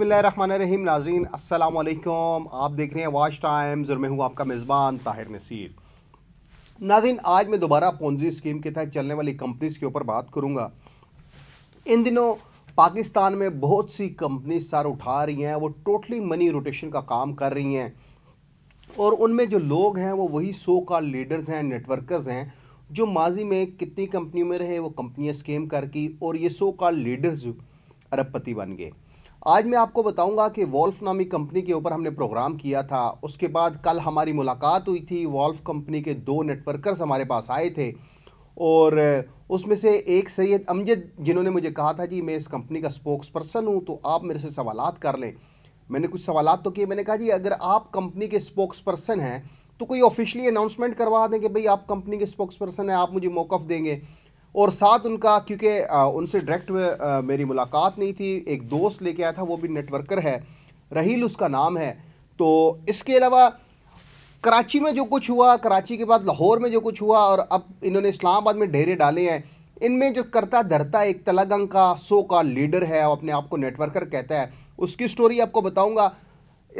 बिस्मिल्लाम नाजीन असलकुम आप देख रहे हैं वाश टाइम्स और मैं हूँ आपका मेज़बान ताहिर नसीर नाजीन आज मैं दोबारा पौजी स्कीम के तहत चलने वाली कंपनीज के ऊपर बात करूँगा इन दिनों पाकिस्तान में बहुत सी कंपनीज सर उठा रही हैं वो टोटली मनी रोटेशन का काम कर रही हैं और उनमें जो लोग हैं वो वही सो का लीडर्स हैं नेटवर्कर्स हैं जो माजी में कितनी कंपनियों में रहे वो कंपनियाँ स्कीम कर की और ये सो का लीडर्स अरबपति बन गए आज मैं आपको बताऊंगा कि वॉल्फ नामी कंपनी के ऊपर हमने प्रोग्राम किया था उसके बाद कल हमारी मुलाकात हुई थी वॉल्फ कंपनी के दो नेटवर्कर्स हमारे पास आए थे और उसमें से एक सैयद अमजद जिन्होंने मुझे कहा था जी मैं इस कंपनी का स्पोक्स पर्सन हूँ तो आप मेरे से सवाल कर लें मैंने कुछ सवाल तो किए मैंने कहा जी अगर आप कंपनी के स्पोक्स पर्सन हैं तो कोई ऑफिशियली अनाउंसमेंट करवा दें कि भाई आप कंपनी के स्पोक्स पर्सन हैं आप मुझे मौक़ देंगे और साथ उनका क्योंकि उनसे डायरेक्ट मेरी मुलाकात नहीं थी एक दोस्त लेके आया था वो भी नेटवर्कर है रहील उसका नाम है तो इसके अलावा कराची में जो कुछ हुआ कराची के बाद लाहौर में जो कुछ हुआ और अब इन्होंने इस्लामाबाद में डेरे डाले हैं इनमें जो करता धरता एक तलागंग का सो का लीडर है और अपने आप को नेटवर्कर कहता है उसकी स्टोरी आपको बताऊंगा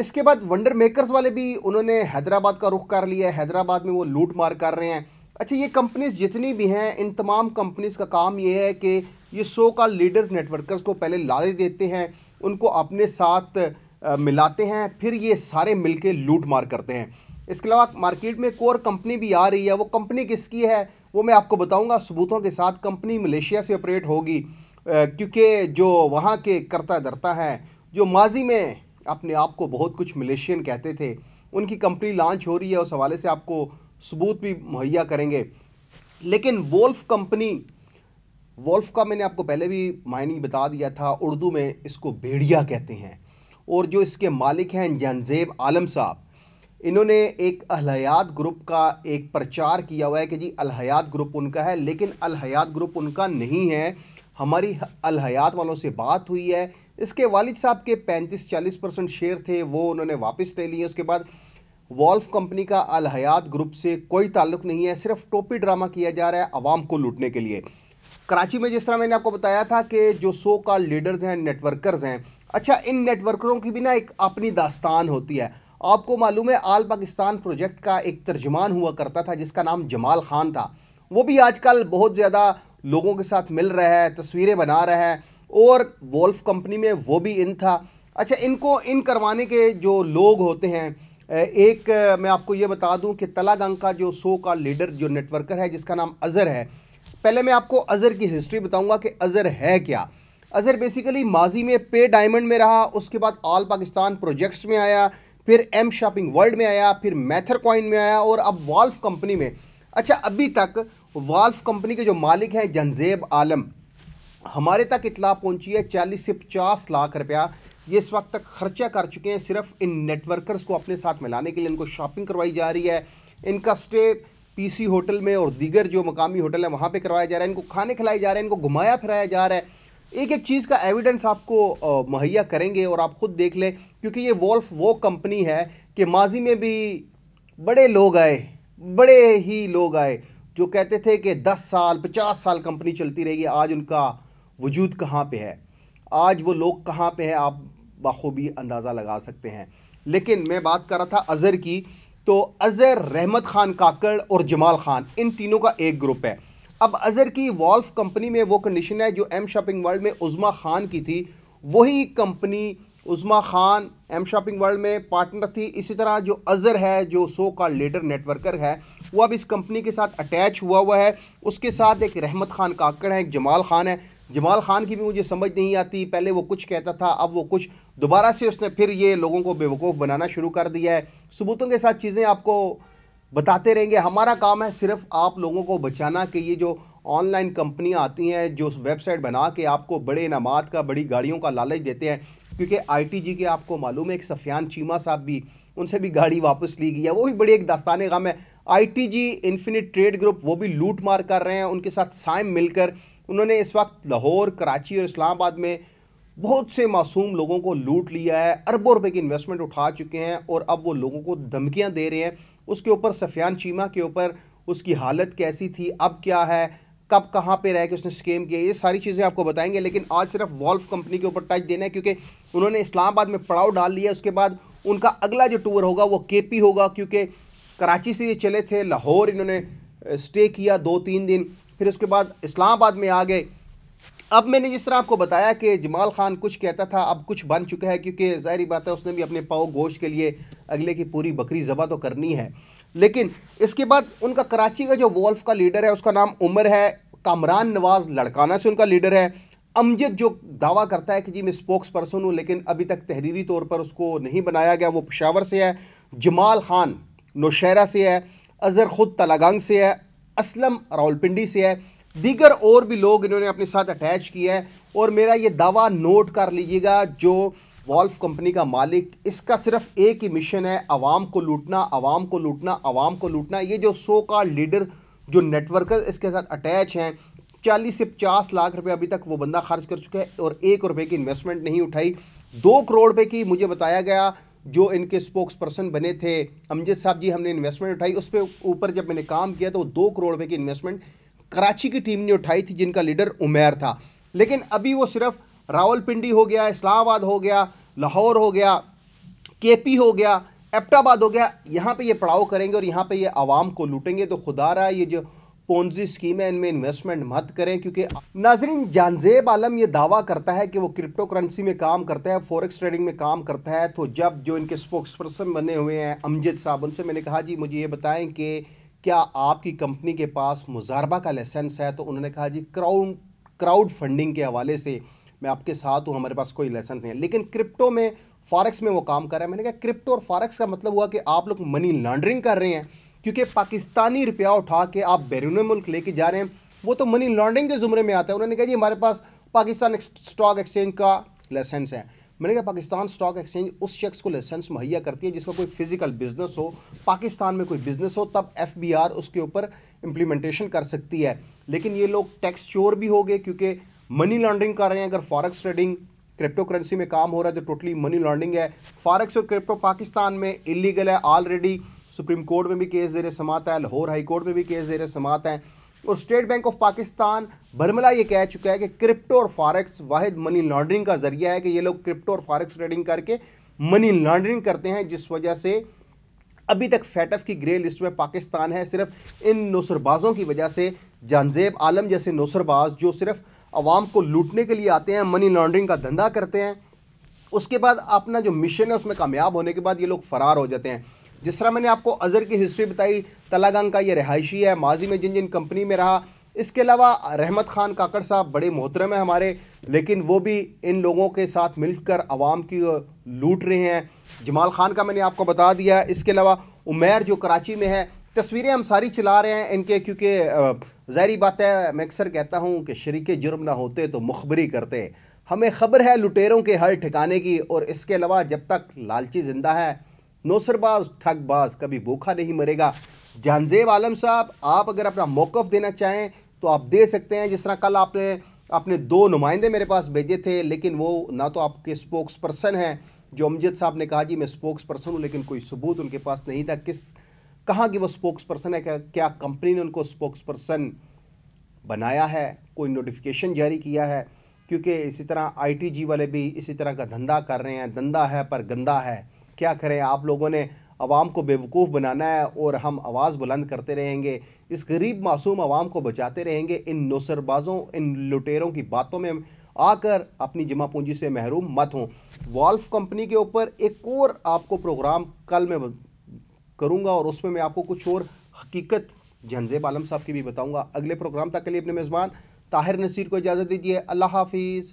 इसके बाद वंडर मेकर्स वाले भी उन्होंने हैदराबाद का रुख कर लिया है हैदराबाद में वो लूट मार कर रहे हैं अच्छा ये कंपनीज जितनी भी हैं इन तमाम कंपनीज का काम ये है कि ये सो का लीडर्स नेटवर्कर्स को पहले लाले देते हैं उनको अपने साथ मिलाते हैं फिर ये सारे मिलके लूट मार करते हैं इसके अलावा मार्केट में कोर कंपनी भी आ रही है वो कंपनी किसकी है वो मैं आपको बताऊंगा सबूतों के साथ कंपनी मलेशिया से ऑपरेट होगी क्योंकि जो वहाँ के करता धरता हैं जो माजी में अपने आप को बहुत कुछ मलेशियन कहते थे उनकी कंपनी लॉन्च हो रही है उस हवाले से आपको सबूत भी मुहैया करेंगे लेकिन वोल्फ कंपनी वोल्फ का मैंने आपको पहले भी मायने बता दिया था उर्दू में इसको भेड़िया कहते हैं और जो इसके मालिक हैं जनजेब आलम साहब इन्होंने एक अलहयात ग्रुप का एक प्रचार किया हुआ है कि जी अलहयात ग्रुप उनका है लेकिन अलहयात ग्रुप उनका नहीं है हमारी अलहयात वालों से बात हुई है इसके वालिद साहब के पैंतीस चालीस परसेंट शेयर थे वो उन्होंने वापस ले लिए उसके बाद वॉल्फ कंपनी का अल हयात ग्रुप से कोई ताल्लुक नहीं है सिर्फ टोपी ड्रामा किया जा रहा है आवाम को लूटने के लिए कराची में जिस तरह मैंने आपको बताया था कि जो सो का लीडर्स हैं नेटवर्कर्स हैं अच्छा इन नेटवर्करों की भी ना एक अपनी दास्तान होती है आपको मालूम है आल पाकिस्तान प्रोजेक्ट का एक तर्जमान हुआ करता था जिसका नाम जमाल खान था वो भी आजकल बहुत ज़्यादा लोगों के साथ मिल रहा है तस्वीरें बना रहा है और वॉल्फ कंपनी में वो भी इन था अच्छा इनको इन करवाने के जो लोग होते हैं एक मैं आपको ये बता दूं कि तलागंग का जो सो का लीडर जो नेटवर्कर है जिसका नाम अज़र है पहले मैं आपको अज़र की हिस्ट्री बताऊंगा कि अज़र है क्या अज़र बेसिकली माजी में पे डायमंड में रहा उसके बाद ऑल पाकिस्तान प्रोजेक्ट्स में आया फिर एम शॉपिंग वर्ल्ड में आया फिर मैथर कॉइन में आया और अब वाल्फ कंपनी में अच्छा अभी तक वाल्फ कंपनी के जो मालिक हैं जनजेब आलम हमारे तक इतला पहुंची है चालीस से पचास लाख रुपया ये इस वक्त तक खर्चा कर चुके हैं सिर्फ इन नेटवर्कर्स को अपने साथ मिलाने के लिए इनको शॉपिंग करवाई जा रही है इनका स्टे पीसी होटल में और दीगर जो मकामी होटल है वहाँ पे करवाया जा रहा है इनको खाने खिलाए जा रहे हैं इनको घुमाया फिराया जा रहा है एक एक चीज़ का एविडेंस आपको मुहैया करेंगे और आप ख़ुद देख लें क्योंकि ये वॉल्फ वो कंपनी है कि माजी में भी बड़े लोग आए बड़े ही लोग आए जो कहते थे कि 10 साल 50 साल कंपनी चलती रहेगी आज उनका वजूद कहाँ पे है आज वो लोग कहाँ पे है आप बखूबी अंदाज़ा लगा सकते हैं लेकिन मैं बात कर रहा था अज़र की तो अज़र रहमत ख़ान काकड़ और जमाल ख़ान इन तीनों का एक ग्रुप है अब अज़र की वॉल्फ कंपनी में वो कंडीशन है जो एम शॉपिंग वर्ल्ड में उज़मा ख़ान की थी वही company Uzma Khan M shopping world में पार्टनर थी इसी तरह जो अज़र है जो सो का लीडर नेटवर्कर है वो अब इस कंपनी के साथ अटैच हुआ हुआ है उसके साथ एक रहमत ख़ान काकड़ है एक जमाल ख़ान है जमाल खान की भी मुझे समझ नहीं आती पहले वो कुछ कहता था अब वो कुछ दोबारा से उसने फिर ये लोगों को बेवकूफ़ बनाना शुरू कर दिया है सबूतों के साथ चीज़ें आपको बताते रहेंगे हमारा काम है सिर्फ आप लोगों को बचाना कि ये जो ऑनलाइन कंपनियां आती हैं जो वेबसाइट बना के आपको बड़े इनाम का बड़ी गाड़ियों का लालच देते हैं क्योंकि आईटीजी के आपको मालूम है एक सफियान चीमा साहब भी उनसे भी गाड़ी वापस ली गई है वो भी बड़ी एक दास्तान गम है आईटीजी इन्फिनिट ट्रेड ग्रुप वो भी लूट मार कर रहे हैं उनके साथ साइम मिलकर उन्होंने इस वक्त लाहौर कराची और इस्लामाबाद में बहुत से मासूम लोगों को लूट लिया है अरबों रुपए की इन्वेस्टमेंट उठा चुके हैं और अब वो लोगों को धमकियां दे रहे हैं उसके ऊपर सफियान चीमा के ऊपर उसकी हालत कैसी थी अब क्या है कब कहाँ पे रह के उसने स्कीम किया ये सारी चीज़ें आपको बताएंगे लेकिन आज सिर्फ वॉल्फ कंपनी के ऊपर टच देना है क्योंकि उन्होंने इस्लामाबाद में पड़ाव डाल लिया उसके बाद उनका अगला जो टूर होगा वो के होगा क्योंकि कराची से ये चले थे लाहौर इन्होंने स्टे किया दो तीन दिन फिर उसके बाद इस्लामाबाद में आ गए अब मैंने जिस तरह आपको बताया कि जमाल खान कुछ कहता था अब कुछ बन चुका है क्योंकि ज़ाहरी बात है उसने भी अपने पाओ गोश के लिए अगले की पूरी बकरी ज़बा तो करनी है लेकिन इसके बाद उनका कराची का जो वॉल्फ का लीडर है उसका नाम उमर है कामरान नवाज़ लड़काना से उनका लीडर है अमजद जो दावा करता है कि जी मैं स्पोक्स पर्सन हूँ लेकिन अभी तक तहरीरी तौर पर उसको नहीं बनाया गया वो पेशावर से है जमाल खान नौशहरा से है अजहर ख़ुद तलागंग से है असलम रावलपिंडी से है दीगर और भी लोग इन्होंने अपने साथ अटैच किया है और मेरा ये दावा नोट कर लीजिएगा जो वॉल्फ कंपनी का मालिक इसका सिर्फ एक ही मिशन है आवाम को लूटना आवाम को लूटना आवाम को लूटना ये जो सो का लीडर जो नेटवर्कर इसके साथ अटैच हैं चालीस से पचास लाख रुपए अभी तक वो बंदा खर्च कर चुका है और एक रुपए की इन्वेस्टमेंट नहीं उठाई दो करोड़ रुपए की मुझे बताया गया जो इनके स्पोक्स पर्सन बने थे अमजद साहब जी हमने इन्वेस्टमेंट उठाई उस पर ऊपर जब मैंने काम किया तो वो दो करोड़ रुपये की इन्वेस्टमेंट कराची की टीम ने उठाई थी जिनका लीडर उमेर था लेकिन अभी वो सिर्फ रावलपिंडी हो गया इस्लामाबाद हो गया लाहौर हो गया केपी हो गया एपटाबाद हो गया यहाँ पे ये पड़ाव करेंगे और यहाँ पे ये आवाम को लूटेंगे तो खुदा रहा ये जो पोन्जी स्कीम है इनमें इन्वेस्टमेंट मत करें क्योंकि नाजरीन जानजेब आलम ये दावा करता है कि वो क्रिप्टो करेंसी में काम करता है फॉरेक्स ट्रेडिंग में काम करता है तो जब जो इनके स्पोक्स पर्सन बने हुए हैं अमजद साहब उनसे मैंने कहा जी मुझे ये बताएं कि क्या आपकी कंपनी के पास मुजारबा का लाइसेंस है तो उन्होंने कहा जी क्राउड क्राउड फंडिंग के हवाले से मैं आपके साथ हूँ हमारे पास कोई लेसन नहीं है लेकिन क्रिप्टो में फॉरेक्स में वो काम कर रहा है मैंने कहा क्रिप्टो और फॉरेक्स का मतलब हुआ कि आप लोग मनी लॉन्ड्रिंग कर रहे हैं क्योंकि पाकिस्तानी रुपया उठा के आप बैरून मुल्क लेके जा रहे हैं वो तो मनी लॉन्ड्रिंग के ज़ुमरे में आता है उन्होंने कहा जी हमारे पास पाकिस्तान स्टॉक एक्सचेंज का लाइसेंस है मैंने कहा पाकिस्तान स्टॉक एक्सचेंज उस शख्स को लाइसेंस मुहैया करती है जिसका कोई फिजिकल बिजनेस हो पाकिस्तान में कोई बिजनेस हो तब एफ उसके ऊपर इम्प्लीमेंटेशन कर सकती है लेकिन ये लोग टैक्स चोर भी हो गए क्योंकि मनी लॉन्ड्रिंग कर रहे हैं अगर फॉरेक्स ट्रेडिंग क्रिप्टो करेंसी में काम हो रहा है तो टोटली मनी लॉन्ड्रिंग है फॉरेक्स और क्रिप्टो पाकिस्तान में इलीगल है ऑलरेडी सुप्रीम कोर्ट में भी केस जेर समात है लाहौर हाई कोर्ट में भी केस जेर समात हैं और स्टेट बैंक ऑफ पाकिस्तान बर्मला ये कह चुका है कि क्रिप्टो और फॉरेक्स वाहिद मनी लॉन्ड्रिंग का जरिया है कि ये लोग क्रिप्टो और फॉरेक्स ट्रेडिंग करके मनी लॉन्ड्रिंग करते हैं जिस वजह से अभी तक फैटफ की ग्रे लिस्ट में पाकिस्तान है सिर्फ इन नौसरबाज़ों की वजह से जानजेब आलम जैसे नौसरबाज जो सिर्फ आवाम को लूटने के लिए आते हैं मनी लॉन्ड्रिंग का धंधा करते हैं उसके बाद अपना जो मिशन है उसमें कामयाब होने के बाद ये लोग फ़रार हो जाते हैं जिस तरह मैंने आपको अज़हर की हिस्ट्री बताई तलागंग का ये रहायशी है माजी में जिन जिन कंपनी में रहा इसके अलावा रहमत ख़ान काकड़ साहब बड़े मोहतरम हैं हमारे लेकिन वो भी इन लोगों के साथ मिलकर आवाम की लूट रहे हैं जमाल खान का मैंने आपको बता दिया इसके अलावा उमेर जो कराची में है तस्वीरें हम सारी चला रहे हैं इनके क्योंकि ज़ाहरी बात है मैं अक्सर कहता हूँ कि शरीक जुर्म ना होते तो मुखबरी करते हमें खबर है लुटेरों के हर ठिकाने की और इसके अलावा जब तक लालची ज़िंदा है नौसरबाज ठगबाज कभी भूखा नहीं मरेगा जानजेब आलम साहब आप अगर अपना मौक़ देना चाहें तो आप दे सकते हैं जिस तरह कल आपने अपने दो नुमाइंदे मेरे पास भेजे थे लेकिन वो ना तो आपके स्पोक्स पर्सन हैं जो अमजद साहब ने कहा जी मैं स्पोक्स पर्सन हूँ लेकिन कोई सबूत उनके पास नहीं था किस कहाँ की वो स्पोक्स पर्सन है क्या क्या कंपनी ने उनको स्पोक्स पर्सन बनाया है कोई नोटिफिकेशन जारी किया है क्योंकि इसी तरह आईटीजी वाले भी इसी तरह का धंधा कर रहे हैं धंधा है पर गंदा है क्या करें आप लोगों ने आवाम को बेवकूफ़ बनाना है और हम आवाज़ बुलंद करते रहेंगे इस गरीब मासूम आवाम को बचाते रहेंगे इन नौसरबाजों इन लुटेरों की बातों में आकर अपनी जमा पूंजी से महरूम मत हों वॉल्फ कंपनी के ऊपर एक और आपको प्रोग्राम कल मैं करूँगा और उसमें मैं आपको कुछ और हकीकत झंजेब आलम साहब की भी बताऊँगा अगले प्रोग्राम तक के लिए अपने मेज़बान ताहिर नसीर को इजाज़त दीजिए अल्लाह हाफिज़